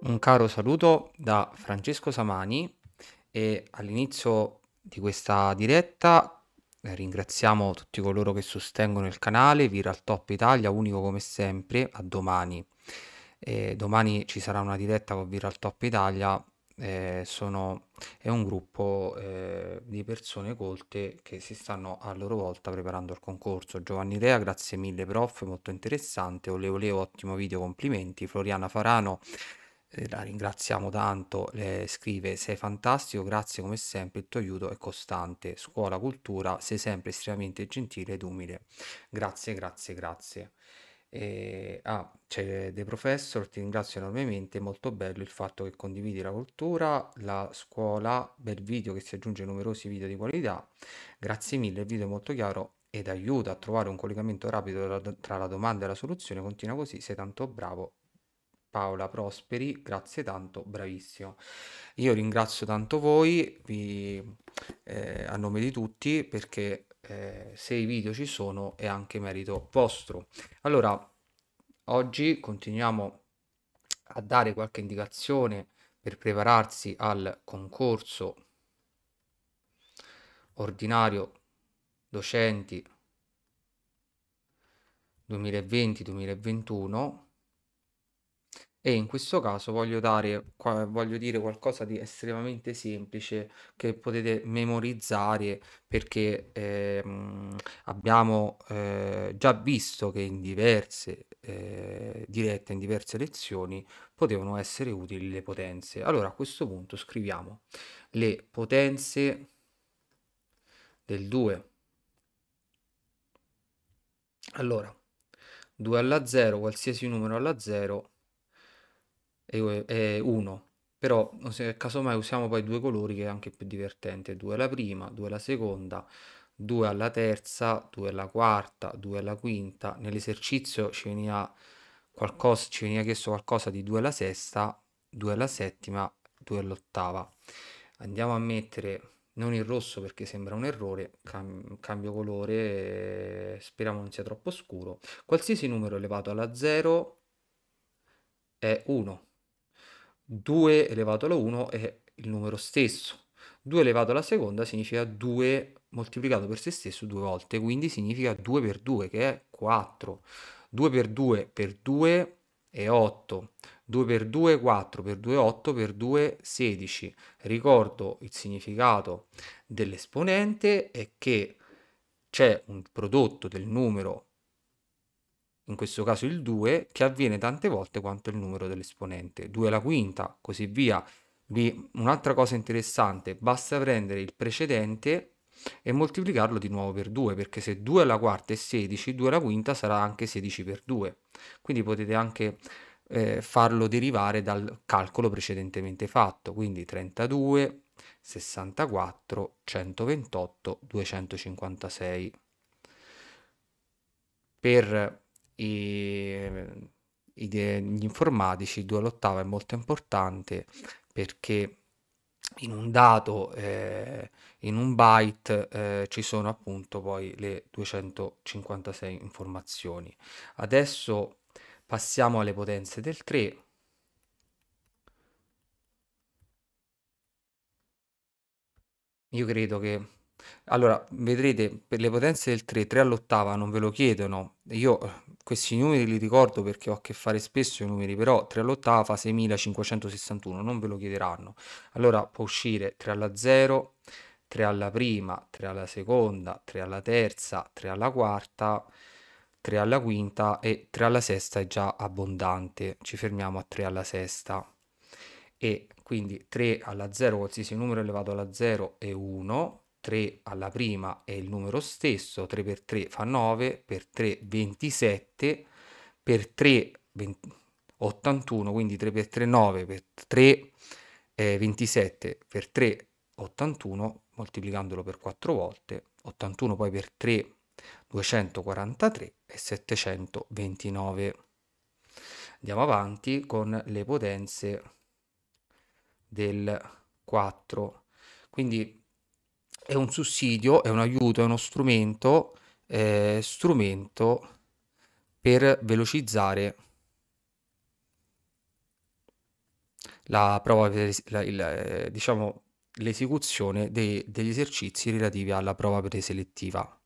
Un caro saluto da Francesco Samani e all'inizio di questa diretta eh, ringraziamo tutti coloro che sostengono il canale Viral Top Italia, unico come sempre, a domani. E domani ci sarà una diretta con Viral Top Italia, eh, sono, è un gruppo eh, di persone colte che si stanno a loro volta preparando il concorso. Giovanni Rea, grazie mille prof, molto interessante. Oleo Oleo, ottimo video, complimenti. Floriana Farano eh, la ringraziamo tanto, eh, scrive sei fantastico, grazie come sempre, il tuo aiuto è costante, scuola, cultura, sei sempre estremamente gentile ed umile. Grazie, grazie, grazie. E, eh, ah, c'è De Professor, ti ringrazio enormemente, molto bello il fatto che condividi la cultura, la scuola, bel video che si aggiunge a numerosi video di qualità. Grazie mille, il video è molto chiaro ed aiuta a trovare un collegamento rapido tra la domanda e la soluzione. Continua così, sei tanto bravo Paola Prosperi, grazie tanto, bravissimo. Io ringrazio tanto voi vi, eh, a nome di tutti perché eh, se i video ci sono è anche merito vostro. Allora, oggi continuiamo a dare qualche indicazione per prepararsi al concorso ordinario docenti 2020-2021 e in questo caso voglio dare voglio dire qualcosa di estremamente semplice che potete memorizzare perché, ehm, abbiamo, ehm, già visto che in diverse, ehm, dirette, in diverse lezioni potevano essere utili le potenze. Allora a questo punto scriviamo le potenze del 2. Allora, 2 alla 0, qualsiasi numero alla 0 e, e 1 però se casomai usiamo poi due colori che è anche più divertente, 2 alla prima, 2 alla seconda, 2 alla terza, 2 alla quarta, 2 alla quinta, nell'esercizio ci veniva, qualcosa, ci veniva chiesto qualcosa di 2 alla sesta, 2 alla settima, 2 all'ottava. Andiamo a mettere non il rosso perché sembra un errore, cam- cambio colore, eh, speriamo non sia troppo scuro. Qualsiasi numero elevato alla 0 è 1 2 elevato alla 1 è il numero stesso. 2 elevato alla seconda significa 2 moltiplicato per se stesso due volte, quindi significa 2 per 2 che è 4. 2 per 2 per 2 è 8. 2 per 2 è 4 per 2 è 8 per 2 è 16. Ricordo il significato dell'esponente è che c'è un prodotto del numero in questo caso il 2, che avviene tante volte quanto il numero dell'esponente. 2 alla quinta, così via. un'altra cosa interessante, basta prendere il precedente e moltiplicarlo di nuovo per 2, perché se 2 alla quarta è 16, 2 alla quinta sarà anche 16 per 2. Quindi potete anche eh, farlo derivare dal calcolo precedentemente fatto, quindi 32, 64, 128, 256. Per e, e eh, gli informatici 2 all'ottava è molto importante perché in un dato, eh, in un byte, eh, ci sono appunto poi le 256 informazioni. Adesso passiamo alle potenze del 3. Io credo che allora, vedrete, per le potenze del 3, 3 all'ottava non ve lo chiedono. Io eh, questi numeri li ricordo perché ho a che fare spesso i numeri, però 3 all'ottava fa 6561, non ve lo chiederanno. Allora può uscire 3 alla 0, 3 alla prima, 3 alla seconda, 3 alla terza, 3 alla quarta, 3 alla quinta e 3 alla sesta è già abbondante. Ci fermiamo a 3 alla sesta. E quindi 3 alla 0, qualsiasi numero elevato alla 0 è 1, 3 alla prima è il numero stesso, 3 per 3 fa 9, per 3 27, per 3 20, 81, quindi 3 per 3 9, per 3 eh, 27, per 3 81, moltiplicandolo per 4 volte, 81 poi per 3 243 e 729. Andiamo avanti con le potenze del 4. Quindi è un sussidio, è un aiuto, è uno strumento, eh, strumento per velocizzare la prova, la, il, eh, diciamo, l'esecuzione dei, degli esercizi relativi alla prova preselettiva.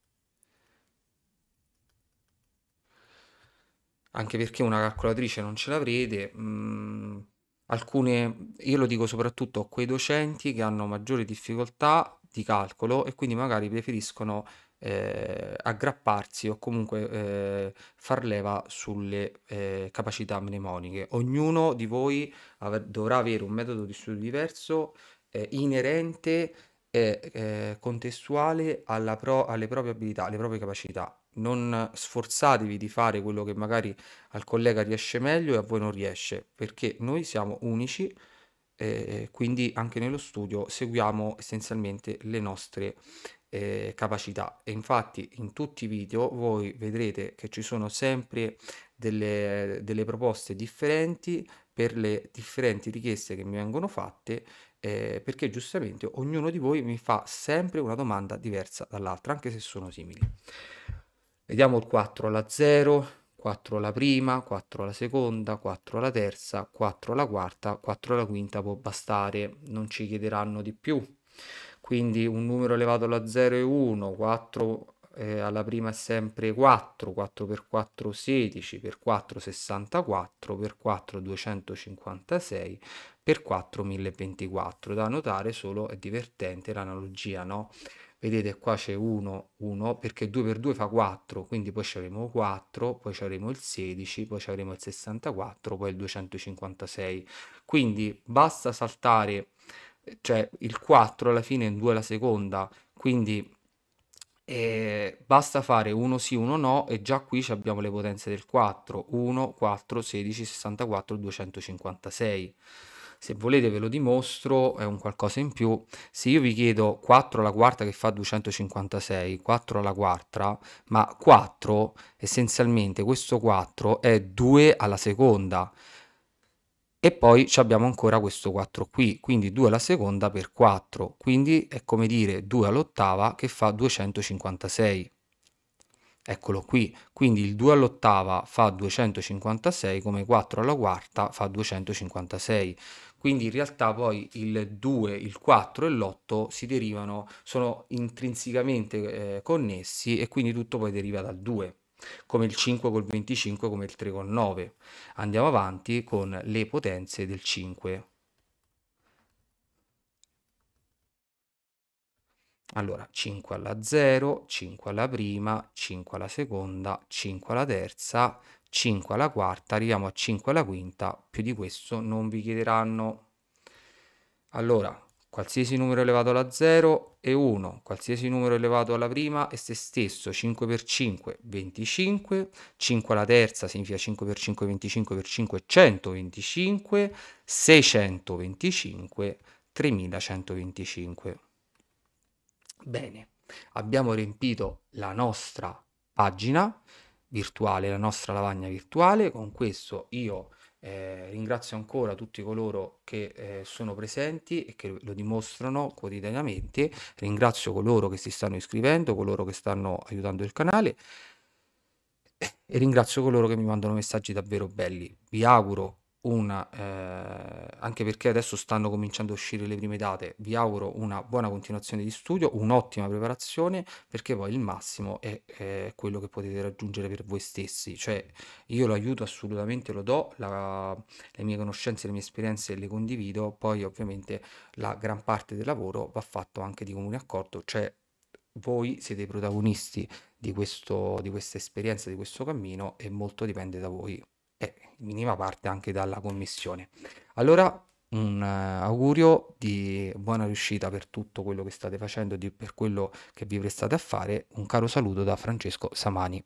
Anche perché una calcolatrice non ce l'avrete, mh, mm, alcune, io lo dico soprattutto a quei docenti che hanno maggiori difficoltà di calcolo e quindi magari preferiscono eh, aggrapparsi o comunque eh, far leva sulle eh, capacità mnemoniche. Ognuno di voi av- dovrà avere un metodo di studio diverso, eh, inerente e eh, eh, contestuale pro- alle proprie abilità, alle proprie capacità. Non sforzatevi di fare quello che magari al collega riesce meglio e a voi non riesce, perché noi siamo unici eh, eh, quindi anche nello studio seguiamo essenzialmente le nostre eh, capacità e infatti in tutti i video voi vedrete che ci sono sempre delle, delle proposte differenti per le differenti richieste che mi vengono fatte eh, perché giustamente ognuno di voi mi fa sempre una domanda diversa dall'altra anche se sono simili vediamo il 4 alla 0 4 alla prima, 4 alla seconda, 4 alla terza, 4 alla quarta, 4 alla quinta può bastare, non ci chiederanno di più. Quindi un numero elevato alla 0 è 1, 4 eh, alla prima è sempre 4, 4 per 4 16, per 4 64, per 4 256, per 4 1024. Da notare solo è divertente l'analogia, no? vedete qua c'è 1, 1, perché 2 per 2 fa 4, quindi poi ci avremo 4, poi ci avremo il 16, poi ci avremo il 64, poi il 256. Quindi basta saltare, cioè il 4 alla fine in 2 alla seconda, quindi eh, basta fare 1 sì, 1 no e già qui abbiamo le potenze del 4, 1, 4, 16, 64, 256 se volete ve lo dimostro, è un qualcosa in più. Se io vi chiedo 4 alla quarta che fa 256, 4 alla quarta, ma 4 essenzialmente questo 4 è 2 alla seconda. E poi abbiamo ancora questo 4 qui, quindi 2 alla seconda per 4, quindi è come dire 2 all'ottava che fa 256. Eccolo qui, quindi il 2 all'ottava fa 256 come 4 alla quarta fa 256. Quindi in realtà poi il 2, il 4 e l'8 si derivano, sono intrinsecamente eh, connessi e quindi tutto poi deriva dal 2 come il 5 col 25, come il 3 col 9. Andiamo avanti con le potenze del 5 Allora, 5 alla 0, 5 alla prima, 5 alla seconda, 5 alla terza, 5 alla quarta, arriviamo a 5 alla quinta, più di questo non vi chiederanno. Allora, qualsiasi numero elevato alla 0 è 1, qualsiasi numero elevato alla prima è se stesso, 5 per 5 25, 5 alla terza significa 5 per 5 25 per 5 125, 625, 3125. Bene, abbiamo riempito la nostra pagina virtuale, la nostra lavagna virtuale, con questo io eh, ringrazio ancora tutti coloro che eh, sono presenti e che lo dimostrano quotidianamente, ringrazio coloro che si stanno iscrivendo, coloro che stanno aiutando il canale e ringrazio coloro che mi mandano messaggi davvero belli. Vi auguro una, eh, anche perché adesso stanno cominciando a uscire le prime date, vi auguro una buona continuazione di studio, un'ottima preparazione, perché poi il massimo è, è quello che potete raggiungere per voi stessi. Cioè, io lo aiuto assolutamente, lo do, la, le mie conoscenze, le mie esperienze le condivido, poi ovviamente la gran parte del lavoro va fatto anche di comune accordo, cioè voi siete i protagonisti di, questo, di questa esperienza, di questo cammino e molto dipende da voi e in minima parte anche dalla commissione. Allora un eh, augurio di buona riuscita per tutto quello che state facendo e per quello che vi prestate a fare. Un caro saluto da Francesco Samani.